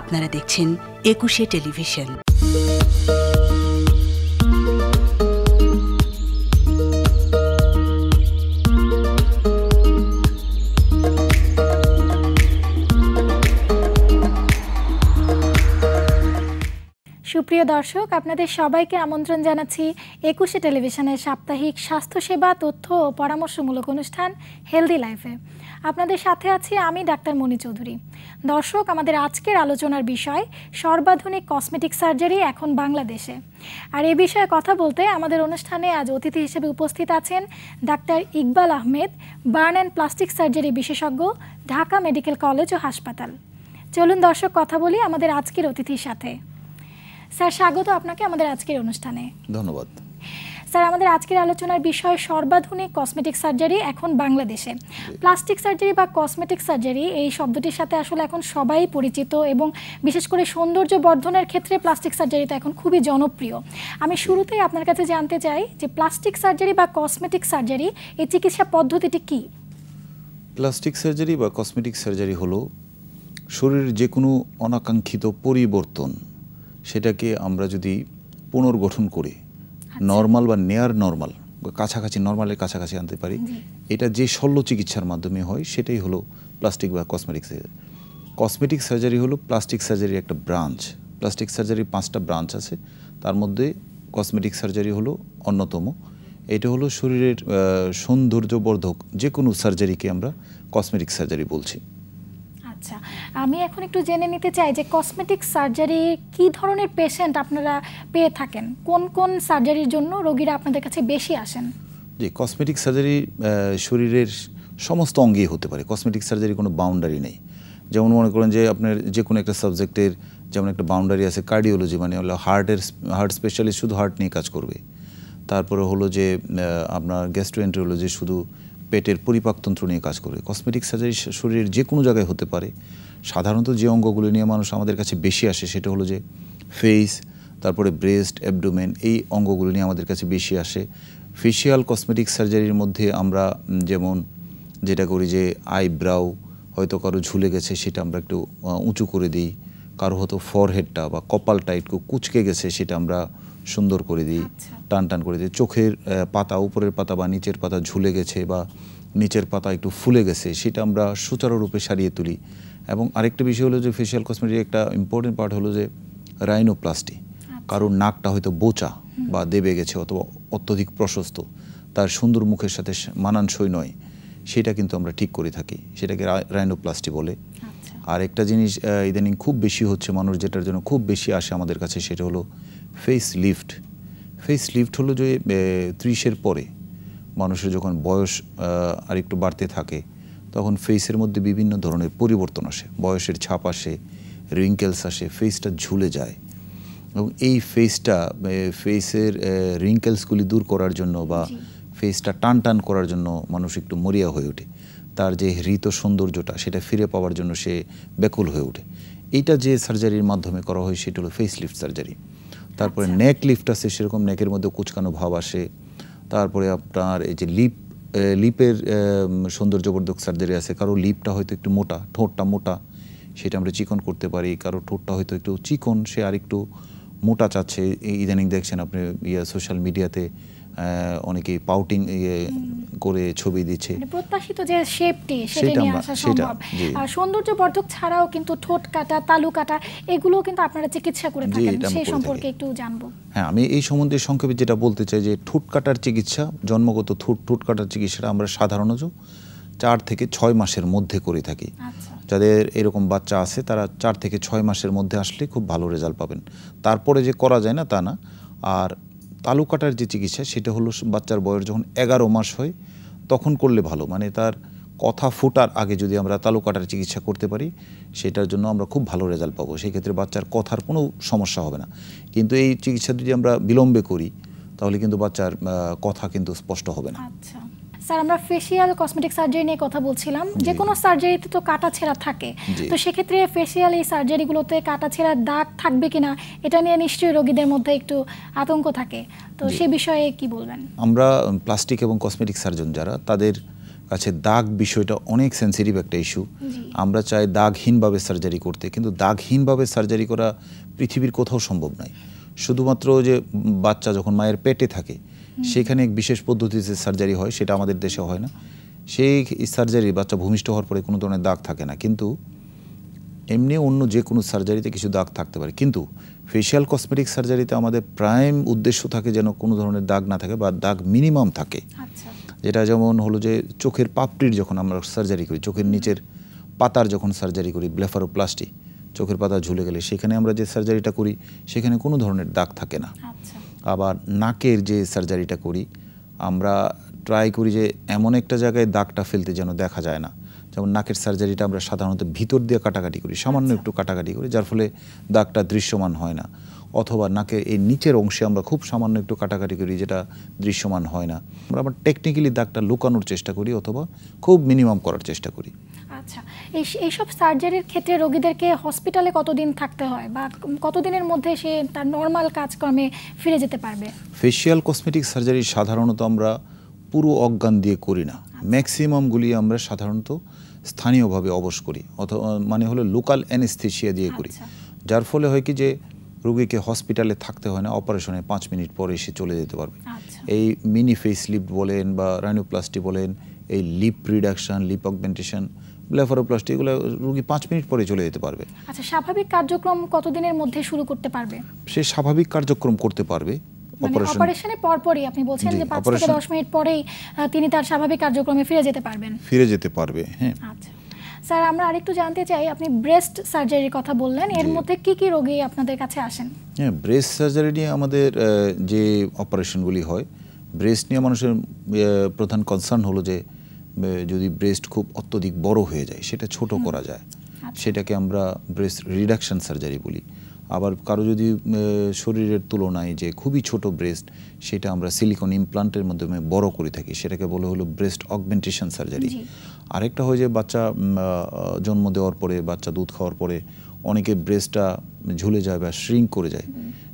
আপনারা দেখছেন একুশে টেলিভিশন সুপ্রিয় দর্শক আপনাদের সবাইকে আমন্ত্রণ জানাচ্ছি একুশে টেলিভিশনের সাপ্তাহিক স্বাস্থ্যসেবা তথ্য ও পরামর্শমূলক অনুষ্ঠান হেলদি লাইফে আপনাদের সাথে আছি আমি ডাক্তার মনি চৌধুরী দর্শক আমাদের আজকের আলোচনার বিষয় সর্বাধুনিক কসমেটিক সার্জারি এখন বাংলাদেশে আর এ বিষয়ে কথা বলতে আমাদের অনুষ্ঠানে আজ অতিথি হিসেবে উপস্থিত আছেন doctor Iqbal Ahmed burn and plastic surgery বিশেষজ্ঞ ঢাকা মেডিকেল কলেজ ও হাসপাতাল চলুন দর্শক কথা বলি আমাদের আজকের অতিথির সাথে স্যার স্বাগত আপনাকে আমাদের আজকের অনুষ্ঠানে ধন্যবাদ স্যার আমাদের আজকের আলোচনার বিষয় সর্বাধুনিক কসমেটিক সার্জারি এখন বাংলাদেশে প্লাস্টিক সার্জারি বা কসমেটিক সার্জারি এই শব্দটির সাথে আসলে এখন সবাই পরিচিত এবং বিশেষ করে সৌন্দর্য বর্ধনের ক্ষেত্রে প্লাস্টিক সার্জারি তো এখন খুবই জনপ্রিয় আমি শুরুতেই আপনার কাছে জানতে চাই যে প্লাস্টিক সার্জারি বা কসমেটিক সার্জারি এই চিকিৎসা পদ্ধতিটি কি প্লাস্টিক সার্জারি বা কসমেটিক সার্জারি হলো শরীরের যে কোনো অনাকাঙ্ক্ষিত পরিবর্তন সেটাকে আমরা যদি পুনর্গঠন করি আচ্ছা। নর্মাল বা নেয়ার নর্মাল কাছাকাছি নর্মালের কাছাকাছি আনতে পারি এটা যে শল্য চিকিৎসার মাধ্যমে হয় সেটাই হলো প্লাস্টিক বা কসমেটিক সার্জারি কসমেটিক সার্জারি হলো প্লাস্টিক সার্জারির একটা ব্রাঞ্চ প্লাস্টিক সার্জারির পাঁচটা ব্রাঞ্চ আছে তার মধ্যে কসমেটিক সার্জারি হলো অন্যতম এটা হলো শরীরের সৌন্দর্যবর্ধক যে কোনো সার্জারিকে আমরা কসমেটিক সার্জারি বলছি আচ্ছা আমি এখন একটু জেনে নিতে চাই যে কসমেটিক সার্জারি কি ধরনের পেশেন্ট আপনারা পেয়ে থাকেন কোন কোন সার্জারির জন্য রোগীরা আপনাদের কাছে বেশি আসেন জি কসমেটিক সার্জারি শরীরের সমস্ত অঙ্গেই হতে পারে কসমেটিক সার্জারি কোনো বাউন্ডারি নেই যেমন মনে করেন যে আপনার যে কোনো একটা সাবজেক্টের যেমন একটা বাউন্ডারি আছে কার্ডিওলজি মানে হলো হার্টের হার্ট স্পেশালিস্ট শুধু হার্ট নিয়ে কাজ করবে তারপরে হলো যে আপনার গ্যাস্ট্রো শুধু পেটের পরিপাকতন্ত্র নিয়ে কাজ করে কসমেটিক সার্জারি শরীরের যে কোনো জায়গায় হতে পারে সাধারণত যে অঙ্গগুলো নিয়ে মানুষ আমাদের কাছে বেশি আসে সেটা হলো যে ফেস তারপরে ব্রেস্ট অ্যাবডোমেন এই অঙ্গগুলো নিয়ে আমাদের কাছে বেশি আসে ফেশিয়াল কসমেটিক সার্জারির মধ্যে আমরা যেমন যেটা করি যে আইব্রাউ হয়তো কারো ঝুলে গেছে সেটা আমরা একটু উঁচু করে দিই কারো হয়তো ফরহেডটা বা কপালটা একটু কুচকে গেছে সেটা আমরা সুন্দর করে দিই আচ্ছা। টান টান করে দিই চোখের পাতা উপরের পাতা বা নিচের পাতা ঝুলে গেছে বা নিচের পাতা একটু ফুলে গেছে সেটা আমরা সুচারুরূপে সারিয়ে তুলি এবং আরেকটা বিষয় হলো যে ফেশিয়াল কসমেটিক একটা ইম্পর্টেন্ট পার্ট হলো যে রাইনোপ্লাস্টি আচ্ছা। কারোর নাকটা হয়তো বোচা বা দেবে গেছে অথবা অত্যধিক প্রশস্ত তার সুন্দর মুখের সাথে মানানসই নয় সেটা কিন্তু আমরা ঠিক করে থাকি সেটাকে রাইনোপ্লাস্টি বলে আচ্ছা। আর একটা জিনিস ইদানিং খুব বেশি হচ্ছে মানুষ যেটার জন্য খুব বেশি আসে আমাদের কাছে সেটা হলো ফেস লিফট ফেস লিফট হলো যে ত্রিশের পরে মানুষের যখন বয়স আর একটু বাড়তে থাকে তখন ফেসের মধ্যে বিভিন্ন ধরনের পরিবর্তন আসে বয়সের ছাপ আসে রিঙ্কেলস আসে ফেসটা ঝুলে যায় এবং এই ফেসটা ফেসের রিঙ্কেলসগুলি দূর করার জন্য বা ফেসটা টান টান করার জন্য মানুষ একটু মরিয়া হয়ে ওঠে তার যে হৃত সৌন্দর্যটা সেটা ফিরে পাওয়ার জন্য সে ব্যাকুল হয়ে ওঠে এইটা যে সার্জারির মাধ্যমে করা হয় সেটা হলো লিফ্ট সার্জারি তারপরে নেক লিফট আসে সেরকম নেকের মধ্যে কুচকানো ভাব আসে তারপরে আপনার এই যে লিপ লিপের সৌন্দর্যবর্ধক সার্জারি আছে কারো লিপটা হয়তো একটু মোটা ঠোঁটটা মোটা সেটা আমরা চিকন করতে পারি কারো ঠোঁটটা হয়তো একটু চিকন সে আর একটু মোটা চাচ্ছে ইদানিং দেখছেন আপনি ইয়া সোশ্যাল মিডিয়াতে অনেকে পাউটিং ইয়ে করে ছবি দিচ্ছে মানে প্রত্যাশিত যে শেপটি সেটা নিয়ে আসা সম্ভব সৌন্দর্য বর্ধক ছাড়াও কিন্তু ঠোঁট কাটা তালু কাটা এগুলো কিন্তু আপনারা চিকিৎসা করে থাকেন সেই সম্পর্কে একটু জানবো হ্যাঁ আমি এই সম্বন্ধে সংক্ষেপে যেটা বলতে চাই যে ঠোঁট কাটার চিকিৎসা জন্মগত ঠোঁট ঠোঁট কাটার চিকিৎসাটা আমরা সাধারণত চার থেকে ছয় মাসের মধ্যে করে থাকি আচ্ছা। যাদের এরকম বাচ্চা আছে তারা চার থেকে ছয় মাসের মধ্যে আসলে খুব ভালো রেজাল্ট পাবেন তারপরে যে করা যায় না তা না আর তালু কাটার যে চিকিৎসা সেটা হলো বাচ্চার বয়স যখন এগারো মাস হয় তখন করলে ভালো মানে তার কথা ফোটার আগে যদি আমরা তালু কাটার চিকিৎসা করতে পারি সেটার জন্য আমরা খুব ভালো রেজাল্ট পাবো সেই ক্ষেত্রে বাচ্চার কথার কোনো সমস্যা হবে না কিন্তু এই চিকিৎসা যদি আমরা বিলম্বে করি তাহলে কিন্তু বাচ্চার কথা কিন্তু স্পষ্ট হবে না আচ্ছা স্যার আমরা ফেসিয়াল কসমেটিক সার্জারি নিয়ে কথা বলছিলাম যে কোনো সার্জারিতে তো কাটা ছেঁড়া থাকে তো সেক্ষেত্রে ফেসিয়াল এই সার্জারিগুলোতে কাটা ছেঁড়া দাগ থাকবে কিনা এটা নিয়ে নিশ্চয়ই রোগীদের মধ্যে একটু আতঙ্ক থাকে তো সে বিষয়ে কি বলবেন আমরা প্লাস্টিক এবং কসমেটিক সার্জন যারা তাদের কাছে দাগ বিষয়টা অনেক সেন্সিটিভ একটা ইস্যু আমরা চাই দাগহীনভাবে সার্জারি করতে কিন্তু দাগহীনভাবে সার্জারি করা পৃথিবীর কোথাও সম্ভব নয় শুধুমাত্র যে বাচ্চা যখন মায়ের পেটে থাকে সেখানে এক বিশেষ পদ্ধতিতে সার্জারি হয় সেটা আমাদের দেশে হয় না সেই সার্জারি বাচ্চা ভূমিষ্ঠ হওয়ার পরে কোনো ধরনের দাগ থাকে না কিন্তু এমনি অন্য যে কোনো সার্জারিতে কিছু দাগ থাকতে পারে কিন্তু ফেশিয়াল কসমেটিক সার্জারিতে আমাদের প্রাইম উদ্দেশ্য থাকে যেন কোনো ধরনের দাগ না থাকে বা দাগ মিনিমাম থাকে আচ্ছা। যেটা যেমন হলো যে চোখের পাপটির যখন আমরা সার্জারি করি চোখের নিচের পাতার যখন সার্জারি করি ব্লেফারোপ্লাস্টি চোখের পাতা ঝুলে গেলে সেখানে আমরা যে সার্জারিটা করি সেখানে কোনো ধরনের দাগ থাকে না আচ্ছা। আবার নাকের যে সার্জারিটা করি আমরা ট্রাই করি যে এমন একটা জায়গায় দাগটা ফেলতে যেন দেখা যায় না যেমন নাকের সার্জারিটা আমরা সাধারণত ভিতর দিয়ে কাটাকাটি করি সামান্য আচ্ছা। একটু কাটাকাটি করি যার ফলে দাগটা দৃশ্যমান হয় না অথবা নাকের এই নিচের অংশে আমরা খুব সামান্য একটু কাটাকাটি করি যেটা দৃশ্যমান হয় না আমরা আবার টেকনিক্যালি দাগটা লুকানোর চেষ্টা করি অথবা খুব মিনিমাম করার চেষ্টা করি আচ্ছা এইসব সার্জারির ক্ষেত্রে রোগীদেরকে হসপিটালে কতদিন থাকতে হয় বা কতদিনের মধ্যে সে তার নর্মাল কাজকর্মে ফিরে যেতে পারবে ফেশিয়াল কসমেটিক সার্জারি সাধারণত আমরা পুরো অজ্ঞান দিয়ে করি না ম্যাক্সিমামগুলি আচ্ছা। আমরা সাধারণত স্থানীয়ভাবে অবশ করি অথবা মানে হলো লোকাল অ্যানেস্থেশিয়া দিয়ে করি আচ্ছা। যার ফলে হয় কি যে রুগীকে হসপিটালে থাকতে হয় না অপারেশনে পাঁচ মিনিট পরে এসে চলে যেতে পারবে আচ্ছা। এই মিনি ফেস লিপ বলেন বা রাইনোপ্লাস্টি বলেন এই lip reduction lip augmentation blepharoplasty এগুলো রুগী পাঁচ মিনিট পরে চলে যেতে পারবে আচ্ছা স্বাভাবিক কার্যক্রম কতদিনের মধ্যে শুরু করতে পারবে সে স্বাভাবিক কার্যক্রম করতে পারবে অপারেশনের পরপরই আপনি বলছেন যে 5 থেকে 10 মিনিট পরেই তিনি তার স্বাভাবিক কার্যক্রমে ফিরে যেতে পারবেন ফিরে যেতে পারবে হ্যাঁ আচ্ছা স্যার আমরা আরেকটু জানতে চাই আপনি ব্রেস্ট সার্জারির কথা বললেন এর মধ্যে কি কি রোগী আপনাদের কাছে আসেন হ্যাঁ ব্রেস্ট সার্জারি নিয়ে আমাদের যে অপারেশনগুলি হয় ব্রেস্ট নিয়ে মানুষের প্রধান কনসার্ন হলো যে যদি ব্রেস্ট খুব অত্যধিক বড় হয়ে যায় সেটা ছোট করা যায় আচ্ছা। সেটাকে আমরা ব্রেস্ট রিডাকশন সার্জারি বলি আবার কারো যদি শরীরের তুলনায় যে খুবই ছোট ব্রেস্ট সেটা আমরা সিলিকন ইমপ্লান্টের মাধ্যমে বড় করে থাকি সেটাকে বলা হলো ব্রেস্ট অগমেন্টেশন সার্জারি আরেকটা হয় যে বাচ্চা জন্ম দেওয়ার পরে বাচ্চা দুধ খাওয়ার পরে অনেকে ব্রেস্টটা ঝুলে যায় বা শ্রিঙ্ক করে যায়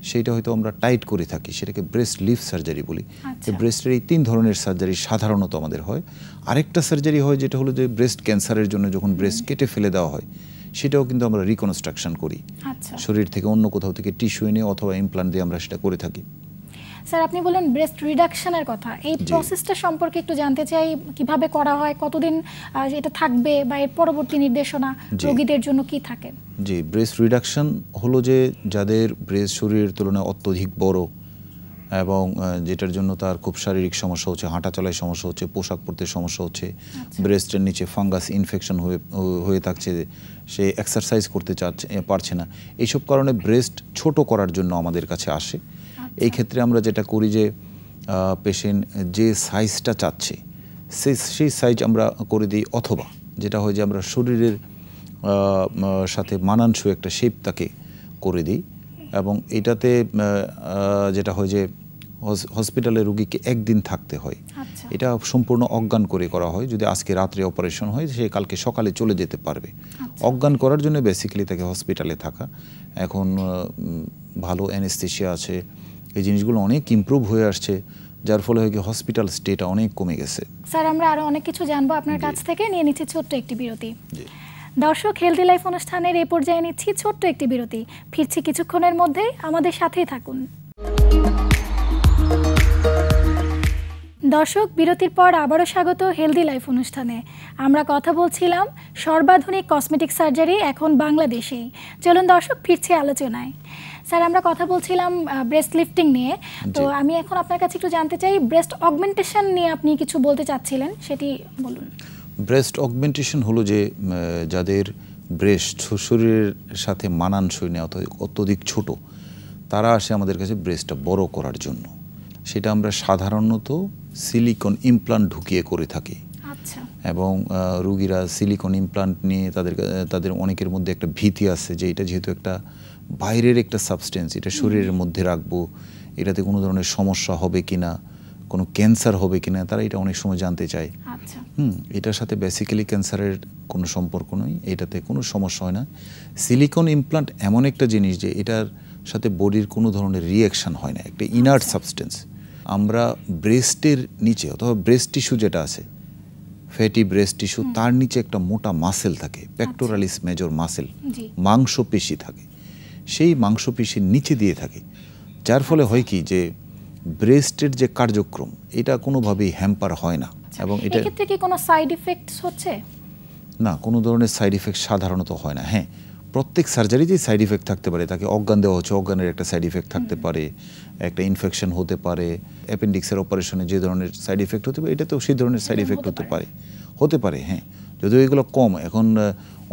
সেইটা হয়তো আমরা টাইট করে থাকি সেটাকে ব্রেস্ট লিফ সার্জারি বলি ব্রেস্টের আচ্ছা। এই তিন ধরনের সার্জারি সাধারণত আমাদের হয় আরেকটা সার্জারি হয় যেটা হলো যে ব্রেস্ট ক্যান্সারের জন্য যখন ব্রেস্ট কেটে ফেলে দেওয়া হয় সেটাও কিন্তু আমরা রিকনস্ট্রাকশন করি আচ্ছা। শরীর থেকে অন্য কোথাও থেকে টিস্যু এনে অথবা ইমপ্লান্ট দিয়ে আমরা সেটা করে থাকি স্যার আপনি বলেন ব্রেস্ট রিডাকশনের কথা এই প্রসেসটা সম্পর্কে একটু জানতে চাই কিভাবে করা হয় কতদিন এটা থাকবে বা এর পরবর্তী নির্দেশনা রোগীদের জন্য কি থাকে জি ব্রেস্ট রিডাকশন হলো যে যাদের ব্রেস্ট শরীরের তুলনায় অত্যধিক বড় এবং যেটার জন্য তার খুব শারীরিক সমস্যা হচ্ছে হাঁটা চলায় সমস্যা হচ্ছে পোশাক পরতে সমস্যা হচ্ছে ব্রেস্টের আচ্ছা। নিচে ফাঙ্গাস ইনফেকশন হয়ে হয়ে থাকছে সে এক্সারসাইজ করতে চাচ্ছে পারছে না এইসব কারণে ব্রেস্ট ছোট করার জন্য আমাদের কাছে আসে এই ক্ষেত্রে আমরা যেটা করি যে পেশেন্ট যে সাইজটা চাচ্ছে সেই সেই সাইজ আমরা করে দিই অথবা যেটা হয় যে আমরা শরীরের সাথে মানানসু একটা শেপ তাকে করে দিই এবং এটাতে যেটা হয় যে হসপিটালে রুগীকে একদিন থাকতে হয় আচ্ছা। এটা সম্পূর্ণ অজ্ঞান করে করা হয় যদি আজকে রাত্রে অপারেশন হয় সে কালকে সকালে চলে যেতে পারবে আচ্ছা। অজ্ঞান করার জন্য বেসিক্যালি তাকে হসপিটালে থাকা এখন ভালো অ্যানেস্থেশিয়া আছে এই জিনিসগুলো অনেক ইম্প্রুভ হয়ে আসছে যার ফলে হয় কি হসপিটাল স্টেটা অনেক কমে গেছে স্যার আমরা আরও অনেক কিছু জানবো আপনার কাছ থেকে নিয়ে নিচ্ছি ছোট্ট একটি বিরতি দর্শক হেলদি লাইফ অনুষ্ঠানের এ পর্যায়ে নিচ্ছি ছোট্ট একটি বিরতি ফিরছি কিছুক্ষণের মধ্যেই আমাদের সাথেই থাকুন দর্শক বিরতির পর আবারও স্বাগত হেলদি লাইফ অনুষ্ঠানে আমরা কথা বলছিলাম সর্বাধুনিক কসমেটিক সার্জারি এখন বাংলাদেশেই চলুন দর্শক ফিরছে আলোচনায় স্যার আমরা কথা বলছিলাম ব্রেস্ট লিফটিং নিয়ে তো আমি এখন আপনার কাছে একটু জানতে চাই ব্রেস্ট অগমেন্টেশন নিয়ে আপনি কিছু বলতে চাচ্ছিলেন সেটি বলুন ব্রেস্ট অগমেন্টেশন হলো যে যাদের ব্রেস্ট শরীরের সাথে মানানসই নেই অত্যধিক ছোট তারা আসে আমাদের কাছে ব্রেস্টটা বড় করার জন্য সেটা আমরা সাধারণত সিলিকন ইমপ্লান্ট ঢুকিয়ে করে থাকি আচ্ছা। এবং রুগীরা সিলিকন ইমপ্লান্ট নিয়ে তাদের তাদের অনেকের মধ্যে একটা ভীতি আছে যে এটা যেহেতু একটা বাইরের একটা সাবস্টেন্স এটা শরীরের মধ্যে রাখবো এটাতে কোনো ধরনের সমস্যা হবে কি না কোনো ক্যান্সার হবে কি না তারা এটা অনেক সময় জানতে চায় আচ্ছা। হুম এটার সাথে বেসিক্যালি ক্যান্সারের কোনো সম্পর্ক নয় এটাতে কোনো সমস্যা হয় না সিলিকন ইমপ্লান্ট এমন একটা জিনিস যে এটার সাথে বডির কোনো ধরনের রিয়াকশান হয় না একটা ইনার্ট আচ্ছা। সাবস্টেন্স আমরা ব্রেস্টের নিচে অথবা ব্রেস্ট টিস্যু যেটা আছে ফ্যাটি ব্রেস্ট টিস্যু তার নিচে একটা মোটা মাসেল থাকে প্যাক্টোরালিস মেজর মাসেল মাংস পেশি থাকে সেই মাংসপেশির নিচে দিয়ে থাকে যার ফলে হয় কি যে ব্রেস্টের যে কার্যক্রম এটা কোনোভাবেই হ্যাম্পার হয় না আচ্ছা, এবং এটা থেকে কোনো সাইড ইফেক্টস হচ্ছে না কোনো ধরনের সাইড ইফেক্ট সাধারণত হয় না হ্যাঁ প্রত্যেক সার্জারিতেই সাইড ইফেক্ট থাকতে পারে তাকে অজ্ঞান দেওয়া হচ্ছে অজ্ঞানের একটা সাইড ইফেক্ট থাকতে পারে একটা ইনফেকশন হতে পারে অ্যাপেন্ডিক্সের অপারেশনে যে ধরনের সাইড ইফেক্ট হতে পারে এটা তো সেই ধরনের সাইড ইফেক্ট হতে পারে হতে পারে হ্যাঁ যদিও এগুলো কম এখন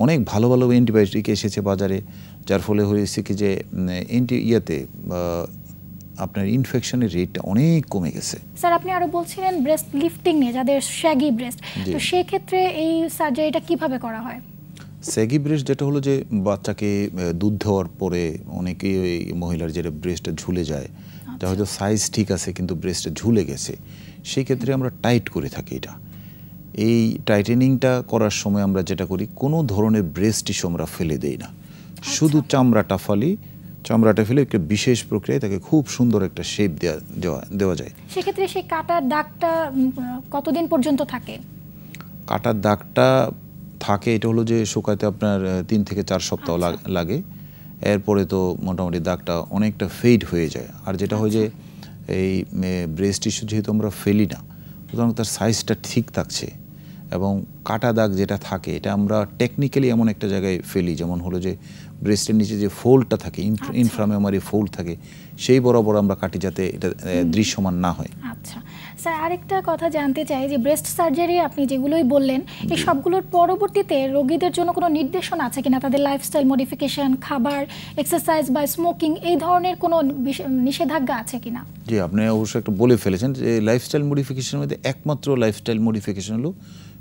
অনেক ভালো ভালো অ্যান্টিবায়োটিক এসেছে বাজারে যার ফলে হয়েছে কি যে অ্যান্টি ইয়াতে আপনার ইনফেকশনের রেটটা অনেক কমে গেছে স্যার আপনি আরো বলছিলেন ব্রেস্ট লিফটিং নিয়ে যাদের শ্যাগি ব্রেস্ট তো সেই ক্ষেত্রে এই সার্জারিটা কিভাবে করা হয় স্যাগি ব্রেস্ট যেটা হলো যে বাচ্চাকে দুধ দেওয়ার পরে অনেকেই ওই মহিলার যেটা ব্রেস্টটা ঝুলে যায় যা আচ্ছা। হয়তো সাইজ ঠিক আছে কিন্তু ব্রেস্টটা ঝুলে গেছে সেই ক্ষেত্রে আমরা টাইট করে থাকি এটা এই টাইটেনিংটা করার সময় আমরা যেটা করি কোনো ধরনের ব্রেস্ট টিস্যু আমরা ফেলে দেই না আচ্ছা। শুধু চামড়াটা ফালি চামড়াটা ফেলে একটা বিশেষ প্রক্রিয়ায় তাকে খুব সুন্দর একটা শেপ দেওয়া দেওয়া যায় সেক্ষেত্রে সেই কাটার দাগটা কতদিন পর্যন্ত থাকে কাটার দাগটা থাকে এটা হলো যে শুকাতে আপনার তিন থেকে চার সপ্তাহ আচ্ছা। লাগে এরপরে তো মোটামুটি দাগটা অনেকটা ফেড হয়ে যায় আর যেটা হয় যে আচ্ছা। এই ব্রেস্ট টিস্যু যেহেতু আমরা ফেলি না সুতরাং তার সাইজটা ঠিক থাকছে এবং কাটা দাগ যেটা থাকে এটা আমরা টেকনিক্যালি এমন একটা জায়গায় ফেলি যেমন হলো যে ব্রেস্টের নিচে যে ফোল্ডটা থাকে ইনফ্রামেমারি আচ্ছা। ফোল্ড থাকে সেই বরাবর আমরা কাটি যাতে এটা দৃশ্যমান না হয় আচ্ছা স্যার আরেকটা কথা জানতে চাই যে ব্রেস্ট সার্জারি আপনি যেগুলোই বললেন এই সবগুলোর পরবর্তীতে রোগীদের জন্য কোনো নির্দেশনা আছে কিনা তাদের লাইফস্টাইল মডিফিকেশন খাবার এক্সারসাইজ বা স্মোকিং এই ধরনের কোনো নিষেধাজ্ঞা আছে কিনা জি আপনি অবশ্যই একটু বলে ফেলেছেন যে লাইফস্টাইল মডিফিকেশনের মধ্যে একমাত্র লাইফস্টাইল মডিফিকেশন হলো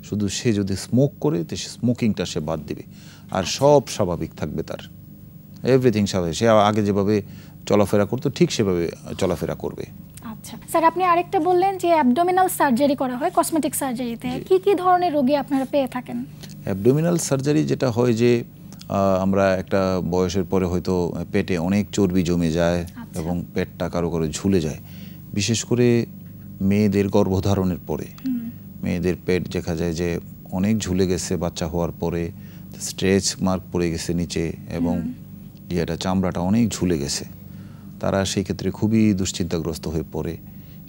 শুধু সে যদি স্মোক করে তো সে স্মোকিংটা সে বাদ দিবে আর আচ্ছা। সব স্বাভাবিক থাকবে তার এভরিথিং স্বাভাবিক সে আগে যেভাবে চলাফেরা করতো ঠিক সেভাবে চলাফেরা করবে আচ্ছা স্যার আপনি আরেকটা বললেন যে অ্যাবডোমিনাল সার্জারি করা হয় কসমেটিক সার্জারিতে কি কি ধরনের রোগী আপনারা পেয়ে থাকেন অ্যাবডোমিনাল সার্জারি যেটা হয় যে আমরা একটা বয়সের পরে হয়তো পেটে অনেক চর্বি জমে যায় আচ্ছা। এবং পেটটা কারো কারো ঝুলে যায় বিশেষ করে মেয়েদের গর্ভধারণের পরে মেয়েদের পেট দেখা যায় যে অনেক ঝুলে গেছে বাচ্চা হওয়ার পরে স্ট্রেচ মার্ক পড়ে গেছে নিচে এবং ইয়েটা চামড়াটা অনেক ঝুলে গেছে তারা সেই ক্ষেত্রে খুবই দুশ্চিন্তাগ্রস্ত হয়ে পড়ে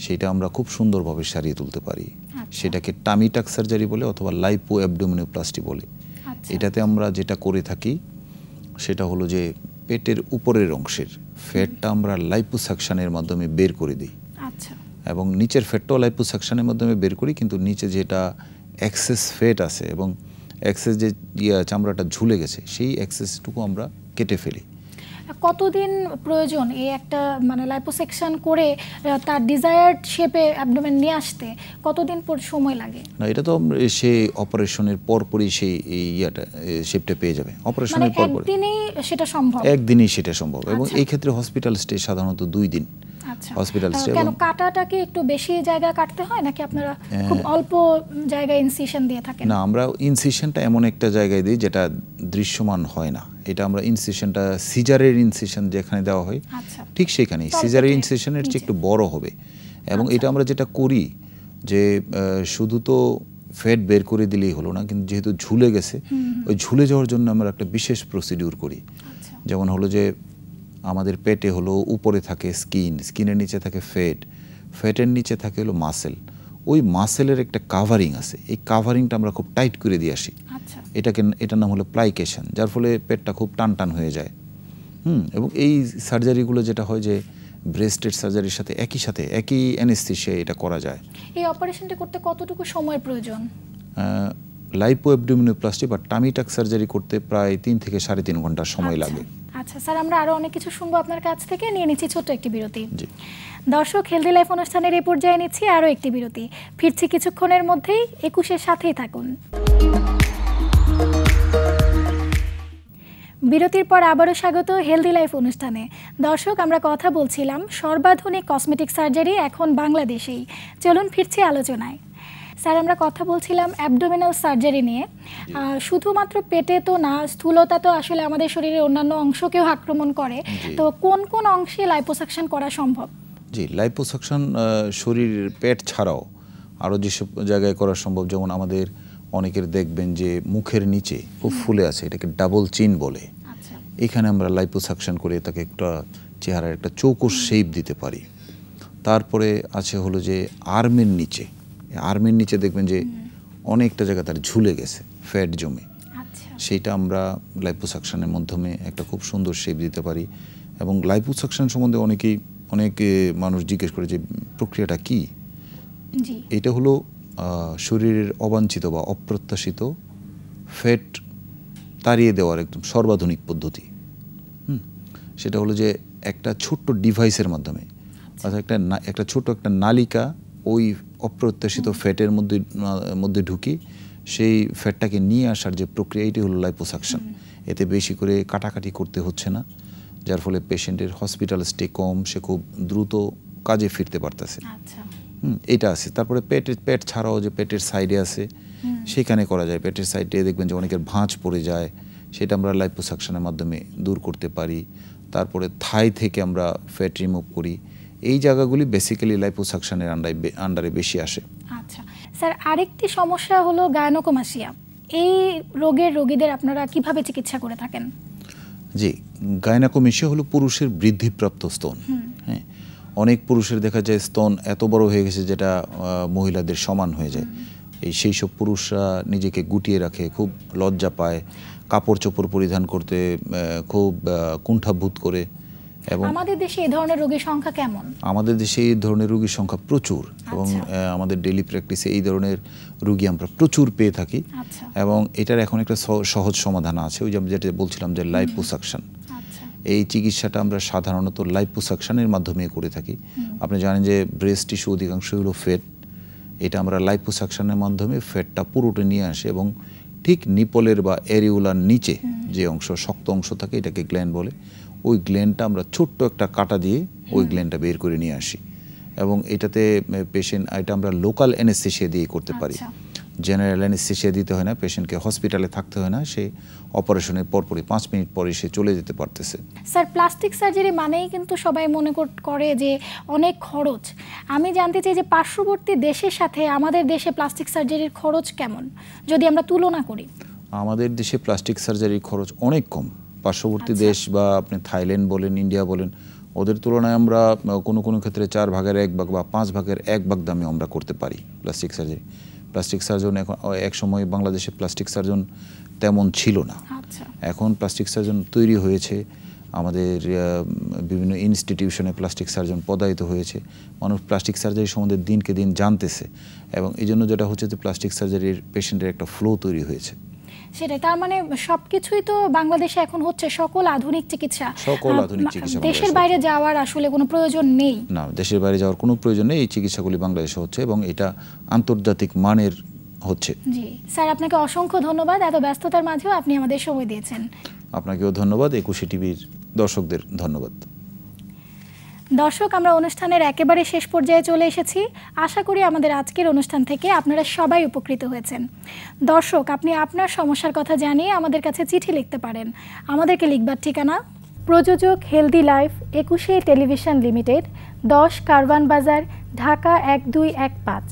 সেটা আমরা খুব সুন্দরভাবে সারিয়ে তুলতে পারি আচ্ছা। সেটাকে টামিটাক সার্জারি বলে অথবা লাইপো অ্যাবডোমিনোপ্লাস্টি বলে আচ্ছা। এটাতে আমরা যেটা করে থাকি সেটা হলো যে পেটের উপরের অংশের ফ্যাটটা আমরা লাইপোসাকশানের মাধ্যমে বের করে দিই এবং নিচের ফ্যাটটাও লাইপোসাকশনের মাধ্যমে বের করি কিন্তু নিচে যেটা অ্যাক্সেস ফেট আছে এবং অ্যাক্সেস যে চামড়াটা ঝুলে গেছে সেই অ্যাক্সেসটুকু আমরা কেটে ফেলি কতদিন প্রয়োজন এই একটা মানে লাইপোসেকশন করে তার ডিজায়ার্ড শেপে অ্যাবডোমেন নিয়ে আসতে কতদিন পর সময় লাগে না এটা তো সে অপারেশনের পরপরই সেই ইয়াটা শেপটা পেয়ে যাবে অপারেশনের পরপরই একদিনেই সেটা সম্ভব একদিনেই সেটা সম্ভব এবং আচ্ছা। এই ক্ষেত্রে হসপিটাল স্টে সাধারণত দুই দিন আচ্ছা। হসপিটাল কেন কাটাটাকে একটু বেশি জায়গা কাটতে হয় নাকি আপনারা হ্যাঁ। খুব অল্প জায়গায় ইনসিশন দিয়ে থাকেন না আমরা ইনসিশনটা এমন একটা জায়গায় দিই যেটা দৃশ্যমান হয় না এটা আমরা ইনসিশনটা সিজারের ইনসিশন যেখানে দেওয়া হয় আচ্ছা। ঠিক সেখানেই সিজারের ইনসিশনের চেয়ে একটু বড় হবে এবং আচ্ছা। এটা আমরা যেটা করি যে শুধু তো ফ্যাট বের করে দিলেই হলো না কিন্তু যেহেতু ঝুলে গেছে ওই ঝুলে যাওয়ার জন্য আমরা একটা বিশেষ প্রসিডিউর করি যেমন হলো যে আমাদের পেটে হলো উপরে থাকে স্কিন স্কিনের নিচে থাকে ফেট ফেটের নিচে থাকে হলো মাসেল ওই মাসেলের একটা কাভারিং আছে এই কাভারিংটা আমরা খুব টাইট করে দিয়ে আসি আচ্ছা। এটাকে এটার নাম হলো প্লাইকেশন যার ফলে পেটটা খুব টান টান হয়ে যায় হুম এবং এই সার্জারিগুলো যেটা হয় যে ব্রেস্টের সার্জারির সাথে একই সাথে একই অ্যানেস্থেশিয়া এটা করা যায় এই অপারেশনটা করতে কতটুকু সময় প্রয়োজন লাইপো অ্যাবডোমিনোপ্লাস্টি বা টামিটাক সার্জারি করতে প্রায় তিন থেকে সাড়ে তিন ঘন্টা সময় আচ্ছা। লাগে আচ্ছা স্যার আমরা আরও অনেক কিছু শুনবো আপনার কাছ থেকে নিয়ে নিচ্ছি ছোট্ট একটি বিরতি দর্শক হেলদি লাইফ অনুষ্ঠানের এই পর্যায়ে নিচ্ছি আরও একটি বিরতি ফিরছি কিছুক্ষণের মধ্যেই একুশের সাথেই থাকুন বিরতির পর আবারও স্বাগত হেলদি লাইফ অনুষ্ঠানে দর্শক আমরা কথা বলছিলাম সর্বাধুনিক কসমেটিক সার্জারি এখন বাংলাদেশেই চলুন ফিরছি আলোচনায় স্যার আমরা কথা বলছিলাম অ্যাবডোমিনাল সার্জারি নিয়ে শুধুমাত্র পেটে তো না স্থূলতা তো আসলে আমাদের শরীরের অন্যান্য অংশকেও আক্রমণ করে তো কোন কোন অংশে লাইপোসাকশন করা সম্ভব জি লাইপোসাকশন শরীর পেট ছাড়াও আরও যেসব জায়গায় করা সম্ভব যেমন আমাদের অনেকের দেখবেন যে মুখের নিচে খুব ফুলে আছে এটাকে ডাবল চিন বলে আচ্ছা। এখানে আমরা লাইপোসাকশন করে তাকে একটা চেহারার একটা চৌকো শেপ দিতে পারি তারপরে আছে হলো যে আর্মের নিচে আর্মির নিচে দেখবেন যে অনেকটা জায়গা তার ঝুলে গেছে ফ্যাট জমে আচ্ছা। সেইটা আমরা লাইপোসাকশনের মাধ্যমে একটা খুব সুন্দর শেপ দিতে পারি এবং লাইপোসাকশন সম্বন্ধে অনেকেই অনেক মানুষ জিজ্ঞেস করে যে প্রক্রিয়াটা কি এটা হলো শরীরের অবাঞ্ছিত বা অপ্রত্যাশিত ফ্যাট তাড়িয়ে দেওয়ার একদম সর্বাধুনিক পদ্ধতি সেটা হলো যে একটা ছোট্ট ডিভাইসের মাধ্যমে আচ্ছা। অর্থাৎ একটা একটা ছোট একটা নালিকা ওই অপ্রত্যাশিত ফ্যাটের মধ্যে মধ্যে ঢুকি সেই ফ্যাটটাকে নিয়ে আসার যে প্রক্রিয়া এটি হলো লাইপোসাকশন এতে বেশি করে কাটাকাটি করতে হচ্ছে না যার ফলে পেশেন্টের হসপিটাল স্টে কম সে খুব দ্রুত কাজে ফিরতে পারতেছে আচ্ছা। এটা আছে তারপরে পেটের পেট ছাড়াও যে পেটের সাইডে আছে সেখানে করা যায় পেটের সাইডে দেখবেন যে অনেকের ভাঁজ পড়ে যায় সেটা আমরা লাইপোসাকশনের মাধ্যমে দূর করতে পারি তারপরে থাই থেকে আমরা ফ্যাট রিমুভ করি এই জায়গাগুলি বেসিক্যালি লাইপোসাকশনের আন্ডারে আন্ডারে বেশি আসে আচ্ছা স্যার আরেকটি সমস্যা হলো গায়নোকোমাসিয়া এই রোগের রোগীদের আপনারা কিভাবে চিকিৎসা করে থাকেন জি গায়নাকোমেশিয়া হলো পুরুষের বৃদ্ধিপ্রাপ্ত স্তন হ্যাঁ অনেক পুরুষের দেখা যায় স্তন এত বড় হয়ে গেছে যেটা মহিলাদের সমান হয়ে যায় এই সেই সব পুরুষরা নিজেকে গুটিয়ে রাখে খুব লজ্জা পায় কাপড় চোপড় পরিধান করতে খুব কুণ্ঠাবোধ করে এবং আমাদের দেশে এই ধরনের রোগীর সংখ্যা কেমন আমাদের দেশে এই ধরনের রোগীর সংখ্যা প্রচুর আচ্ছা। এবং আমাদের ডেলি প্র্যাকটিসে এই ধরনের রুগী আমরা প্রচুর পেয়ে থাকি আচ্ছা। এবং এটার এখন একটা সহজ সমাধান আছে ওই যেটা বলছিলাম যে লাইপোসাকশন আচ্ছা। এই চিকিৎসাটা আমরা সাধারণত লাইপোসাকশনের মাধ্যমে করে থাকি আপনি জানেন যে ব্রেস্ট টিস্যু অধিকাংশ হলো ফ্যাট এটা আমরা লাইপোসাকশনের মাধ্যমে ফ্যাটটা পুরোটা নিয়ে আসে এবং ঠিক নিপলের বা এরিউলার নিচে যে অংশ শক্ত অংশ থাকে এটাকে গ্ল্যান্ড বলে ওই গ্লেনটা আমরা ছোট্ট একটা কাটা দিয়ে ওই গ্লেনটা বের করে নিয়ে আসি এবং এটাতে পেশেন্ট এটা আমরা লোকাল অ্যানেস্থেশিয়া দিয়ে করতে পারি জেনারেল অ্যানেস্থেশিয়া আচ্ছা। দিতে হয় না পেশেন্টকে হসপিটালে থাকতে হয় না সে অপারেশনের পরপরই পাঁচ মিনিট পরে সে চলে যেতে পারতেছে স্যার প্লাস্টিক সার্জারি মানেই কিন্তু সবাই মনে করে যে অনেক খরচ আমি জানতে চাই যে পার্শ্ববর্তী দেশের সাথে আমাদের দেশে প্লাস্টিক সার্জারির খরচ কেমন যদি আমরা তুলনা করি আমাদের দেশে প্লাস্টিক সার্জারির খরচ অনেক কম পার্শ্ববর্তী আচ্ছা। দেশ বা আপনি থাইল্যান্ড বলেন ইন্ডিয়া বলেন ওদের তুলনায় আমরা কোনো কোনো ক্ষেত্রে চার ভাগের এক ভাগ বা পাঁচ ভাগের এক ভাগ দামে আমরা করতে পারি প্লাস্টিক সার্জারি প্লাস্টিক সার্জন এখন এক সময় বাংলাদেশে প্লাস্টিক সার্জন তেমন ছিল না আচ্ছা। এখন প্লাস্টিক সার্জন তৈরি হয়েছে আমাদের বিভিন্ন ইনস্টিটিউশনে প্লাস্টিক সার্জন পদায়িত হয়েছে মানুষ প্লাস্টিক সার্জারি সম্বন্ধে দিনকে দিন জানতেছে এবং এই জন্য যেটা হচ্ছে যে প্লাস্টিক সার্জারির পেশেন্টের একটা ফ্লো তৈরি হয়েছে সেটাই তার মানে সবকিছুই তো বাংলাদেশে এখন হচ্ছে সকল আধুনিক চিকিৎসা সকল আধুনিক চিকিৎসা দেশের বাইরে যাওয়ার আসলে কোনো প্রয়োজন নেই না দেশের বাইরে যাওয়ার কোনো প্রয়োজন নেই এই চিকিৎসাগুলি বাংলাদেশে হচ্ছে এবং এটা আন্তর্জাতিক মানের হচ্ছে জি স্যার আপনাকে অসংখ্য ধন্যবাদ এত ব্যস্ততার মাঝেও আপনি আমাদের সময় দিয়েছেন আপনাকেও ধন্যবাদ একুশে টিভির দর্শকদের ধন্যবাদ দর্শক আমরা অনুষ্ঠানের একেবারে শেষ পর্যায়ে চলে এসেছি আশা করি আমাদের আজকের অনুষ্ঠান থেকে আপনারা সবাই উপকৃত হয়েছেন দর্শক আপনি আপনার সমস্যার কথা জানিয়ে আমাদের কাছে চিঠি লিখতে পারেন আমাদেরকে লিখবার ঠিকানা প্রযোজক healthy life Ekushey television limited দশ কারওয়ান বাজার ঢাকা এক দুই এক পাঁচ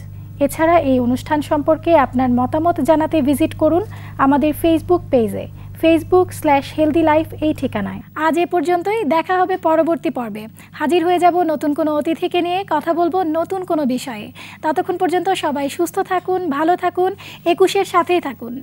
এছাড়া এই অনুষ্ঠান সম্পর্কে আপনার মতামত জানাতে ভিজিট করুন আমাদের ফেসবুক পেজে ফেসবুক স্ল্যাশ হেলদি লাইফ এই ঠিকানায় আজ এ পর্যন্তই দেখা হবে পরবর্তী পর্বে হাজির হয়ে যাব নতুন কোনো অতিথিকে নিয়ে কথা বলবো নতুন কোনো বিষয়ে ততক্ষণ পর্যন্ত সবাই সুস্থ থাকুন ভালো থাকুন একুশের সাথেই থাকুন